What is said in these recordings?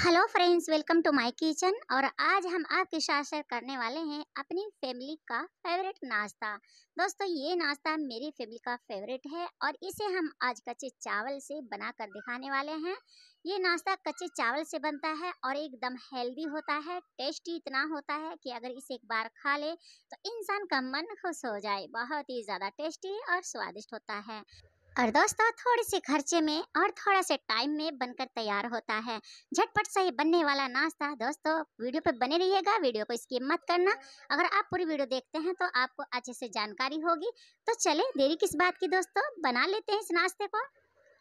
hello friends welcome to my kitchen और आज हम आपके साथ शेयर करने वाले हैं अपनी फैमिली का फेवरेट नाश्ता दोस्तों ये नाश्ता मेरी फैमिली का फेवरेट है और इसे हम आज कच्चे चावल से बना कर दिखाने वाले हैं ये नाश्ता कच्चे चावल से बनता है और एकदम हेल्दी होता है टेस्टी इतना होता है कि अगर इसे एक बार खा ले तो इंसान का मन खुश हो जाए बहुत ही ज़्यादा टेस्टी और स्वादिष्ट होता है और दोस्तों थोड़े से खर्चे में और थोड़ा से टाइम में बनकर तैयार होता है झटपट से ही बनने वाला नाश्ता दोस्तों वीडियो पे बने रहिएगा वीडियो को स्किप मत करना अगर आप पूरी वीडियो देखते हैं तो आपको अच्छे से जानकारी होगी तो चले देरी किस बात की दोस्तों बना लेते हैं इस नाश्ते को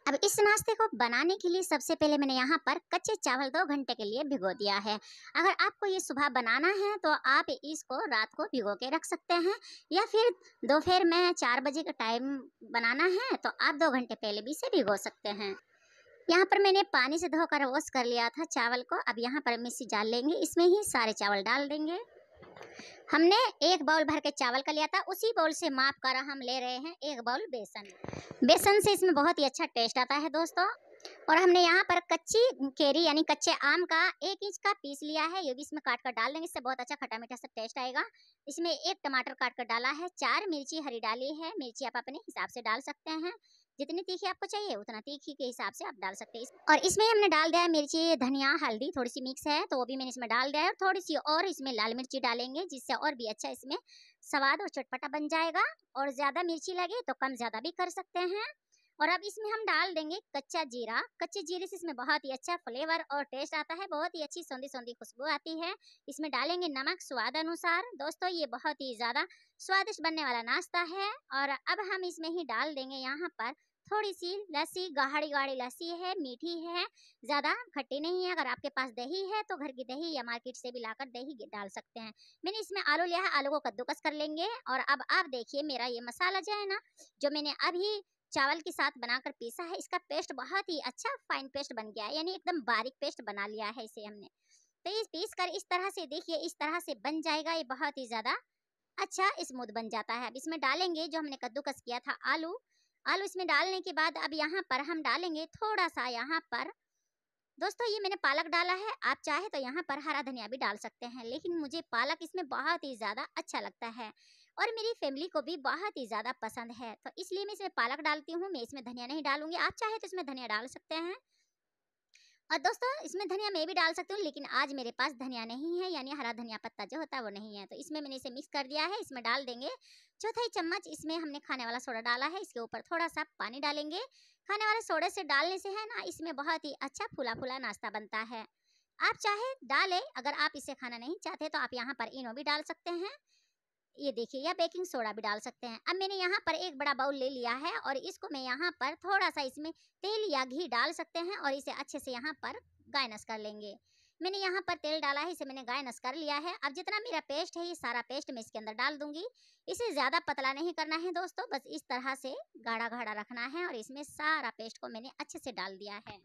अब इस नाश्ते को बनाने के लिए सबसे पहले मैंने यहाँ पर कच्चे चावल दो घंटे के लिए भिगो दिया है अगर आपको ये सुबह बनाना है तो आप इसको रात को भिगो के रख सकते हैं या फिर दोपहर में चार बजे का टाइम बनाना है तो आप दो घंटे पहले भी इसे भिगो सकते हैं यहाँ पर मैंने पानी से धोकर वॉश कर लिया था चावल को अब यहाँ पर हम इसे डाल लेंगे इसमें ही सारे चावल डाल देंगे हमने एक बाउल भर के चावल का लिया था उसी बाउल से माप कर हम ले रहे हैं एक बाउल बेसन बेसन से इसमें बहुत ही अच्छा टेस्ट आता है दोस्तों और हमने यहाँ पर कच्ची केरी यानी कच्चे आम का एक इंच का पीस लिया है ये भी इसमें काट कर डाल देंगे इससे बहुत अच्छा खट्टा मीठा सा टेस्ट आएगा इसमें एक टमाटर काट कर डाला है चार मिर्ची हरी डाली है मिर्ची आप अपने हिसाब से डाल सकते हैं जितनी तीखी आपको चाहिए उतना तीखी के हिसाब से आप डाल सकते हैं और इसमें हमने डाल दिया है मिर्ची धनिया हल्दी थोड़ी सी मिक्स है तो वो भी मैंने इसमें डाल दिया है और थोड़ी सी और इसमें लाल मिर्ची डालेंगे जिससे और भी अच्छा इसमें स्वाद और चटपटा बन जाएगा और ज़्यादा मिर्ची लगे तो कम ज़्यादा भी कर सकते हैं और अब इसमें हम डाल देंगे कच्चा जीरा कच्चे जीरे से इसमें बहुत ही अच्छा फ्लेवर और टेस्ट आता है बहुत ही अच्छी सौंधी सौंधी खुशबू आती है इसमें डालेंगे नमक स्वाद अनुसार दोस्तों ये बहुत ही ज़्यादा स्वादिष्ट बनने वाला नाश्ता है और अब हम इसमें ही डाल देंगे यहाँ पर थोड़ी सी लस्सी गाढ़ी गाढ़ी लस्सी है मीठी है ज़्यादा खट्टी नहीं है अगर आपके पास दही है तो घर की दही या मार्केट से भी लाकर दही डाल सकते हैं मैंने इसमें आलू लिया है आलू को कद्दूकस कर लेंगे और अब आप देखिए मेरा ये मसाला जो है ना जो मैंने अभी चावल के साथ बनाकर पीसा है इसका पेस्ट बहुत ही अच्छा फाइन पेस्ट बन गया है यानी एकदम बारीक पेस्ट बना लिया है इसे हमने तो इस पीस कर इस तरह से देखिए इस तरह से बन जाएगा ये बहुत ही ज़्यादा अच्छा स्मूथ बन जाता है अब इसमें डालेंगे जो हमने कद्दूकस किया था आलू आलू इसमें डालने के बाद अब यहाँ पर हम डालेंगे थोड़ा सा यहाँ पर दोस्तों ये मैंने पालक डाला है आप चाहे तो यहाँ पर हरा धनिया भी डाल सकते हैं लेकिन मुझे पालक इसमें बहुत ही ज़्यादा अच्छा लगता है और मेरी फैमिली को भी बहुत ही ज़्यादा पसंद है तो इसलिए मैं इसमें पालक डालती हूँ मैं इसमें धनिया नहीं डालूंगी आप चाहे तो इसमें धनिया डाल सकते हैं और दोस्तों इसमें धनिया मैं भी डाल सकती हूँ लेकिन आज मेरे पास धनिया नहीं है यानी हरा धनिया पत्ता जो होता है वो नहीं है तो इसमें मैंने इसे मिक्स कर दिया है इसमें डाल देंगे चौथाई चम्मच इसमें हमने खाने वाला सोडा डाला है इसके ऊपर थोड़ा सा पानी डालेंगे खाने वाले सोडे से डालने से है ना इसमें बहुत ही अच्छा फूला फूला नाश्ता बनता है आप चाहे डालें अगर आप इसे खाना नहीं चाहते तो आप यहाँ पर इनो भी डाल सकते हैं ये देखिए या बेकिंग सोडा भी डाल सकते हैं अब मैंने यहाँ पर एक बड़ा बाउल ले लिया है और इसको मैं यहाँ पर थोड़ा सा इसमें तेल या घी डाल सकते हैं और इसे अच्छे से यहाँ पर गायनस कर लेंगे मैंने यहाँ पर तेल डाला है इसे मैंने गायनस कर लिया है अब जितना मेरा पेस्ट है ये सारा पेस्ट मैं इसके अंदर डाल दूंगी इसे ज़्यादा पतला नहीं करना है दोस्तों बस इस तरह से गाढ़ा गाढ़ा रखना है और इसमें सारा पेस्ट को मैंने अच्छे से डाल दिया है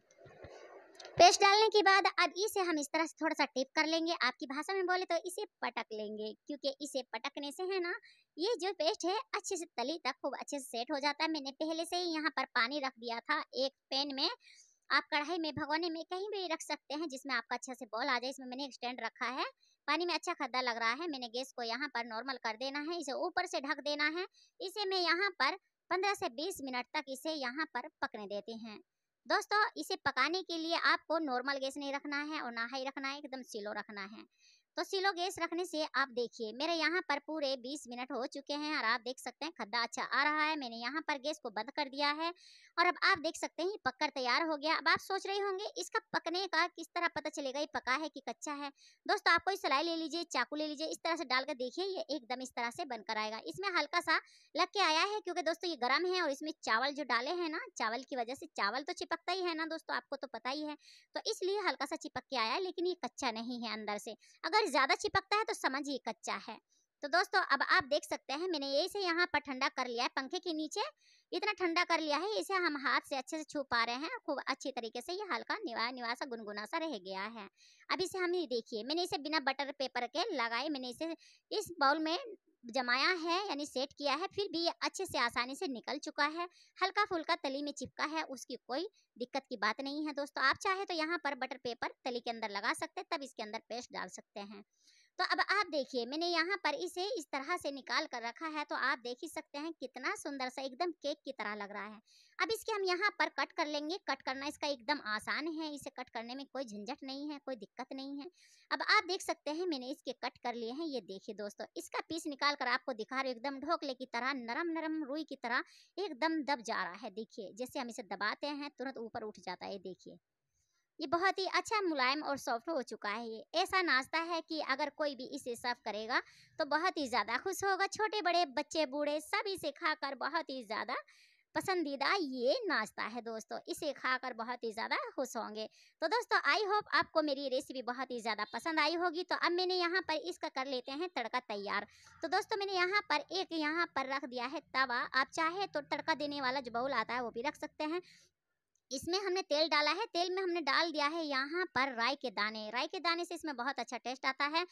पेस्ट डालने के बाद अब इसे हम इस तरह से थोड़ा सा टिप कर लेंगे आपकी भाषा में बोले तो इसे पटक लेंगे क्योंकि इसे पटकने से है ना ये जो पेस्ट है अच्छे से तली तक खूब अच्छे से सेट हो जाता है मैंने पहले से ही यहाँ पर पानी रख दिया था एक पैन में आप कढ़ाई में भगवने में कहीं भी रख सकते हैं जिसमें आपका अच्छा से बॉल आ जाए इसमें मैंने एक स्टैंड रखा है पानी में अच्छा खद्दा लग रहा है मैंने गैस को यहाँ पर नॉर्मल कर देना है इसे ऊपर से ढक देना है इसे मैं यहाँ पर पंद्रह से बीस मिनट तक इसे यहाँ पर पकने देती हैं दोस्तों इसे पकाने के लिए आपको नॉर्मल गैस नहीं रखना है और ना ही रखना है एकदम सिलो रखना है तो सिलो गैस रखने से आप देखिए मेरे यहाँ पर पूरे 20 मिनट हो चुके हैं और आप देख सकते हैं खद्दा अच्छा आ रहा है मैंने यहाँ पर गैस को बंद कर दिया है और अब आप देख सकते हैं ये पककर तैयार हो गया अब आप सोच रहे होंगे इसका पकने का किस तरह पता चलेगा ये पका है कि कच्चा है दोस्तों आप कोई सलाई ले लीजिए चाकू ले लीजिए इस तरह से डालकर देखिए ये एकदम इस तरह से बनकर आएगा इसमें हल्का सा लग के आया है क्योंकि दोस्तों ये गर्म है और इसमें चावल जो डाले हैं ना चावल की वजह से चावल तो चिपकता ही है ना दोस्तों आपको तो पता ही है तो इसलिए हल्का सा चिपक के आया है लेकिन ये कच्चा नहीं है अंदर से अगर ज़्यादा चिपकता है तो समझिए कच्चा है तो दोस्तों अब आप देख सकते हैं मैंने यही से यहाँ पर ठंडा कर लिया है पंखे के नीचे इतना ठंडा कर लिया है इसे हम हाथ से अच्छे से छू पा रहे हैं खूब अच्छी तरीके से ये हल्का निवा निवा सा गुनगुना सा रह गया है अब इसे हम ही देखिए मैंने इसे बिना बटर पेपर के लगाए मैंने इसे इस बाउल में जमाया है यानी सेट किया है फिर भी ये अच्छे से आसानी से निकल चुका है हल्का फुल्का तली में चिपका है उसकी कोई दिक्कत की बात नहीं है दोस्तों आप चाहे तो यहाँ पर बटर पेपर तली के अंदर लगा सकते हैं तब इसके अंदर पेस्ट डाल सकते हैं तो अब आप देखिए मैंने यहाँ पर इसे इस तरह से निकाल कर रखा है तो आप देख ही सकते हैं कितना सुंदर सा एकदम केक की तरह लग रहा है अब इसके हम यहाँ पर कट कर लेंगे कट करना इसका एकदम आसान है इसे कट करने में कोई झंझट नहीं है कोई दिक्कत नहीं है अब आप देख सकते हैं मैंने इसके कट कर लिए हैं ये देखिए दोस्तों इसका पीस निकाल कर आपको दिखा रहे हो एकदम ढोकले की तरह नरम नरम रुई की तरह एकदम दब जा रहा है देखिए जैसे हम इसे दबाते हैं तुरंत ऊपर उठ जाता है देखिए ये बहुत ही अच्छा मुलायम और सॉफ्ट हो चुका है ये ऐसा नाश्ता है कि अगर कोई भी इसे सर्व करेगा तो बहुत ही ज़्यादा खुश होगा छोटे बड़े बच्चे बूढ़े सब इसे खाकर बहुत ही ज़्यादा पसंदीदा ये नाश्ता है दोस्तों इसे खाकर बहुत ही ज़्यादा खुश होंगे तो दोस्तों आई होप आपको मेरी रेसिपी बहुत ही ज़्यादा पसंद आई होगी तो अब मैंने यहाँ पर इसका कर लेते हैं तड़का तैयार तो दोस्तों मैंने यहाँ पर एक यहाँ पर रख दिया है तवा आप चाहे तो तड़का देने वाला जो बाउल आता है वो भी रख सकते हैं इसमें हमने तेल डाला है तेल में हमने डाल दिया है यहाँ पर राई के दाने राई के दाने से इसमें बहुत अच्छा टेस्ट आता है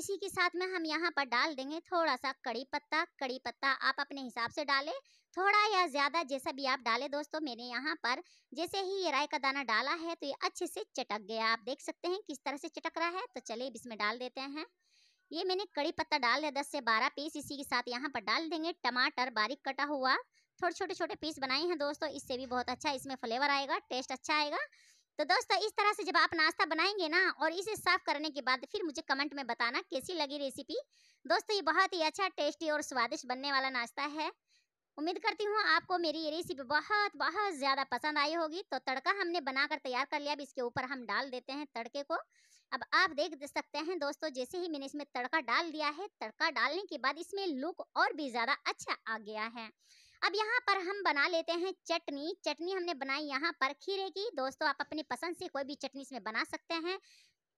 इसी के साथ में हम यहाँ पर डाल देंगे थोड़ा सा कड़ी पत्ता कड़ी पत्ता आप अपने हिसाब से डालें थोड़ा या ज़्यादा जैसा भी आप डालें दोस्तों मैंने यहाँ पर जैसे ही ये राय का दाना डाला है तो ये अच्छे से चटक गया आप देख सकते हैं किस तरह से चटक रहा है तो चलिए इसमें डाल देते हैं ये मैंने कड़ी पत्ता डाल दिया दस से बारह पीस इसी के साथ यहाँ पर डाल देंगे टमाटर बारीक कटा हुआ थोड़े छोटे छोटे पीस बनाए हैं दोस्तों इससे भी बहुत अच्छा इसमें फ्लेवर आएगा टेस्ट अच्छा आएगा तो दोस्तों इस तरह से जब आप नाश्ता बनाएंगे ना और इसे साफ करने के बाद फिर मुझे कमेंट में बताना कैसी लगी रेसिपी दोस्तों ये बहुत ही अच्छा टेस्टी और स्वादिष्ट बनने वाला नाश्ता है उम्मीद करती हूँ आपको मेरी ये रेसिपी बहुत बहुत ज़्यादा पसंद आई होगी तो तड़का हमने बनाकर तैयार कर लिया अब इसके ऊपर हम डाल देते हैं तड़के को अब आप देख सकते हैं दोस्तों जैसे ही मैंने इसमें तड़का डाल दिया है तड़का डालने के बाद इसमें लुक और भी ज़्यादा अच्छा आ गया है अब यहाँ पर हम बना लेते हैं चटनी चटनी हमने बनाई यहाँ पर खीरे की दोस्तों आप अपनी पसंद से कोई भी चटनी इसमें बना सकते हैं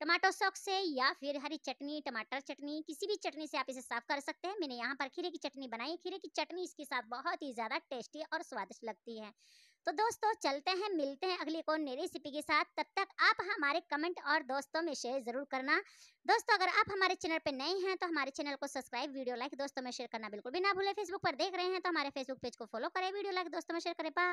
टमाटो सॉक से या फिर हरी चटनी टमाटर चटनी किसी भी चटनी से आप इसे साफ कर सकते हैं मैंने यहाँ पर खीरे की चटनी बनाई खीरे की चटनी इसके साथ बहुत ही ज़्यादा टेस्टी और स्वादिष्ट लगती है तो दोस्तों चलते हैं मिलते हैं अगली कौन नई रेसिपी के साथ तब तक आप हमारे कमेंट और दोस्तों में शेयर ज़रूर करना दोस्तों अगर आप हमारे चैनल पर नए हैं तो हमारे चैनल को सब्सक्राइब वीडियो लाइक दोस्तों में शेयर करना बिल्कुल भी ना भूलें फेसबुक पर देख रहे हैं तो हमारे फेसबुक पेज को फॉलो करें वीडियो लाइक दोस्तों में शेयर करें